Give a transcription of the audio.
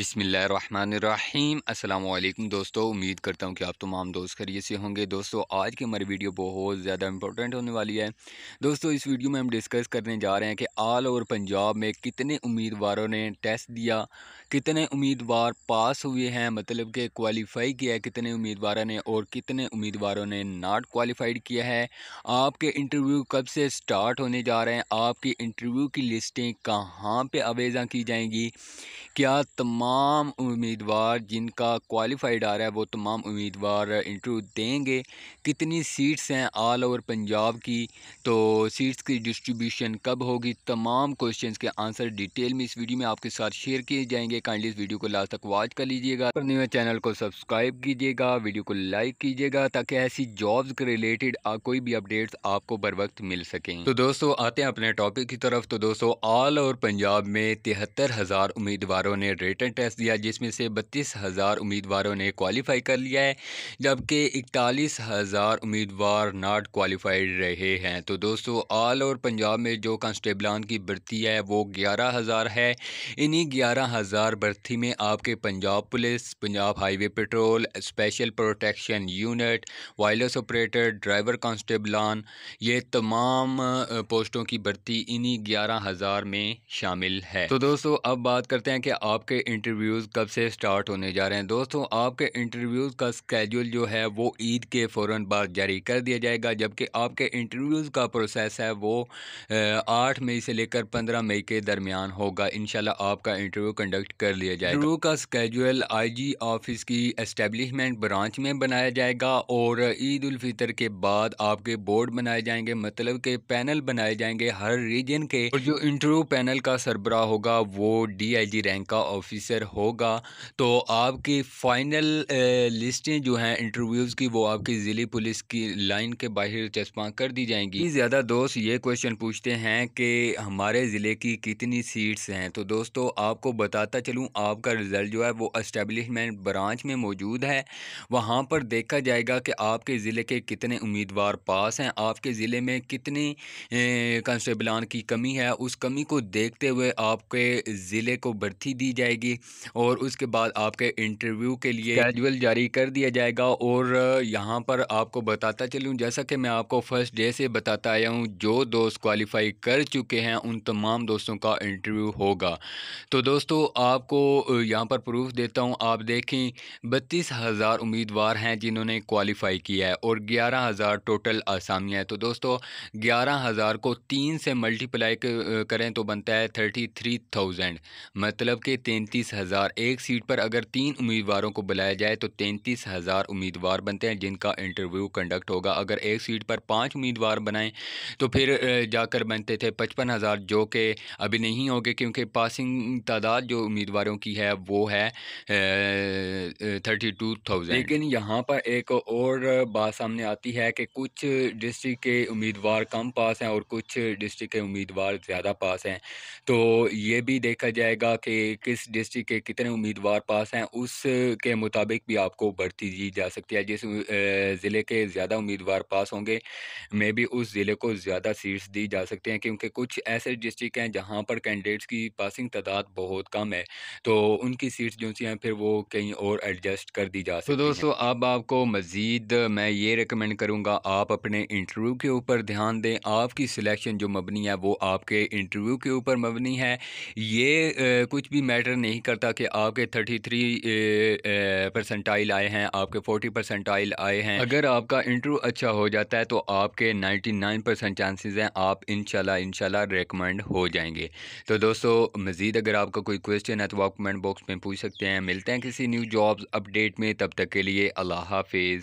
अस्सलाम वालेकुम दोस्तों उम्मीद करता हूँ कि आप तमाम दोस्त खरीद से होंगे दोस्तों आज की हमारी वीडियो बहुत ज़्यादा इंपॉर्टेंट होने वाली है दोस्तों इस वीडियो में हम डिस्कस करने जा रहे हैं कि आल ओवर पंजाब में कितने उम्मीदवारों ने टेस्ट दिया कितने उम्मीदवार पास हुए हैं मतलब कि क्वालिफाई किया है कितने उम्मीदवारों ने और कितने उम्मीदवारों ने नाट क्वालिफाइड किया है आपके इंटरव्यू कब से स्टार्ट होने जा रहे हैं आपकी इंटरव्यू की लिस्टें कहाँ पर आवेजा की जाएंगी क्या तमाम तमाम उम्मीदवार जिनका क्वालिफाइड आ रहा है वो तमाम उम्मीदवार इंटरव्यू देंगे कितनी सीट्स हैं ऑल ओवर पंजाब की तो सीट्स की डिस्ट्रीब्यूशन कब होगी तमाम क्वेश्चंस के आंसर डिटेल में इस वीडियो में आपके साथ शेयर किए जाएंगे काइंडली इस वीडियो को लास्ट तक वॉच कर लीजिएगा अपने चैनल को सब्सक्राइब कीजिएगा वीडियो को लाइक कीजिएगा ताकि ऐसी जॉब्स के रिलेटेड कोई भी अपडेट्स आपको बर वक्त मिल सकें तो दोस्तों आते हैं अपने टॉपिक की तरफ तो दोस्तों ऑल ओवर पंजाब में तिहत्तर हज़ार उम्मीदवारों ने रिटर्न कॉम्पिटेंट टेस्ट दिया जिसमें से बत्तीस हज़ार उम्मीदवारों ने क्वालिफाई कर लिया है जबकि इकतालीस हज़ार उम्मीदवार नाट क्वालिफाइड रहे हैं तो दोस्तों ऑल और पंजाब में जो कांस्टेबलान की भर्ती है वो ग्यारह हज़ार है इन्हीं ग्यारह हज़ार भर्ती में आपके Punjab police Punjab highway patrol special protection unit wireless operator driver कांस्टेबलान ये तमाम पोस्टों की भर्ती इन्हीं ग्यारह हज़ार में शामिल है तो दोस्तों अब बात करते हैं कि आपके इंटरव्यूज़ कब से स्टार्ट होने जा रहे हैं दोस्तों आपके इंटरव्यूज़ का स्केड्यूल जो है वो ईद के फौरन बाद जारी कर दिया जाएगा जबकि आपके इंटरव्यूज़ का प्रोसेस है वो आठ मई से लेकर पंद्रह मई के दरमियान होगा इन आपका इंटरव्यू कंडक्ट कर लिया जाएगा इंटरव्यू का स्केड्यूल आई ऑफिस की इस्टेब्लिशमेंट ब्रांच में बनाया जाएगा और ईद फितर के बाद आपके बोर्ड बनाए जाएंगे मतलब के पैनल बनाए जाएंगे हर रीजन के और जो इंटरव्यू पैनल का सरबरा होगा वो डी आई जी रैंक का ऑफिस आफ़िसर होगा तो आपकी फ़ाइनल लिस्टें जो हैं इंटरव्यूज़ की वो आपकी ज़िली पुलिस की लाइन के बाहर चस्पा कर दी जाएंगी ज़्यादा दोस्त ये क्वेश्चन पूछते हैं कि हमारे ज़िले की कितनी सीट्स हैं तो दोस्तों आपको बताता चलूँ आपका रिज़ल्ट जो है वो इस्टेबलिशमेंट ब्रांच में मौजूद है वहाँ पर देखा जाएगा कि आपके ज़िले के कितने उम्मीदवार पास हैं आपके ज़िले में कितने कांस्टेबलान की कमी है उस कमी को देखते हुए आपके ज़िले को भर्ती दी जाएगी और उसके बाद आपके इंटरव्यू के लिए कैजुअल जारी कर दिया जाएगा और यहाँ पर आपको बताता चलूँ जैसा कि मैं आपको फर्स्ट डे से बताता आया हूँ जो दोस्त क्वालिफाई कर चुके हैं उन तमाम दोस्तों का इंटरव्यू होगा तो दोस्तों आपको यहाँ पर प्रूफ देता हूँ आप देखें बत्तीस हज़ार उम्मीदवार हैं जिन्होंने क्वालिफाई किया है और ग्यारह हज़ार टोटल आसामियाँ तो दोस्तों ग्यारह हज़ार को तीन से मल्टीप्लाई करें तो बनता है थर्टी थ्री थाउजेंड मतलब कि तैंतीस हज़ार एक सीट पर अगर तीन उम्मीदवारों को बुलाया जाए तो तैंतीस हज़ार उम्मीदवार बनते हैं जिनका इंटरव्यू कंडक्ट होगा अगर एक सीट पर पाँच उम्मीदवार बनाएं तो फिर जाकर बनते थे पचपन हज़ार जो कि अभी नहीं होंगे क्योंकि पासिंग तादाद जो उम्मीदवारों की है वो है थर्टी टू थाउजेंड लेकिन यहाँ पर एक और बात सामने आती है कि कुछ डिस्ट्रिक्ट के उम्मीदवार कम पास हैं और कुछ डिस्ट्रिक्ट के उम्मीदवार ज़्यादा पास हैं तो ये भी देखा जाएगा कि किस डिस्ट्रिक्ट यूपीएससी के कितने उम्मीदवार पास हैं उसके मुताबिक भी आपको भर्ती दी जा सकती है जिस ज़िले के ज़्यादा उम्मीदवार पास होंगे मे भी उस ज़िले को ज़्यादा सीट्स दी जा सकती हैं क्योंकि कुछ ऐसे डिस्ट्रिक्ट हैं जहाँ पर कैंडिडेट्स की पासिंग तादाद बहुत कम है तो उनकी सीट्स जो सी हैं फिर वो कहीं और एडजस्ट कर दी जा तो सकती तो दोस्तों अब आपको मज़ीद मैं ये रिकमेंड करूँगा आप अपने इंटरव्यू के ऊपर ध्यान दें आपकी सिलेक्शन जो मबनी है वो आपके इंटरव्यू के ऊपर मबनी है ये कुछ भी मैटर नहीं करता कि आपके 33 परसेंटाइल आए हैं आपके 40 परसेंटाइल आए हैं अगर आपका इंटरव्यू अच्छा हो जाता है तो आपके 99 परसेंट चांसेज हैं आप इनशाला इनशाला रिकमेंड हो जाएंगे तो दोस्तों मज़ीद अगर आपका कोई क्वेश्चन है तो आप कमेंट बॉक्स में पूछ सकते हैं मिलते हैं किसी न्यू जॉब अपडेट में तब तक के लिए अल्लाह हाफिज़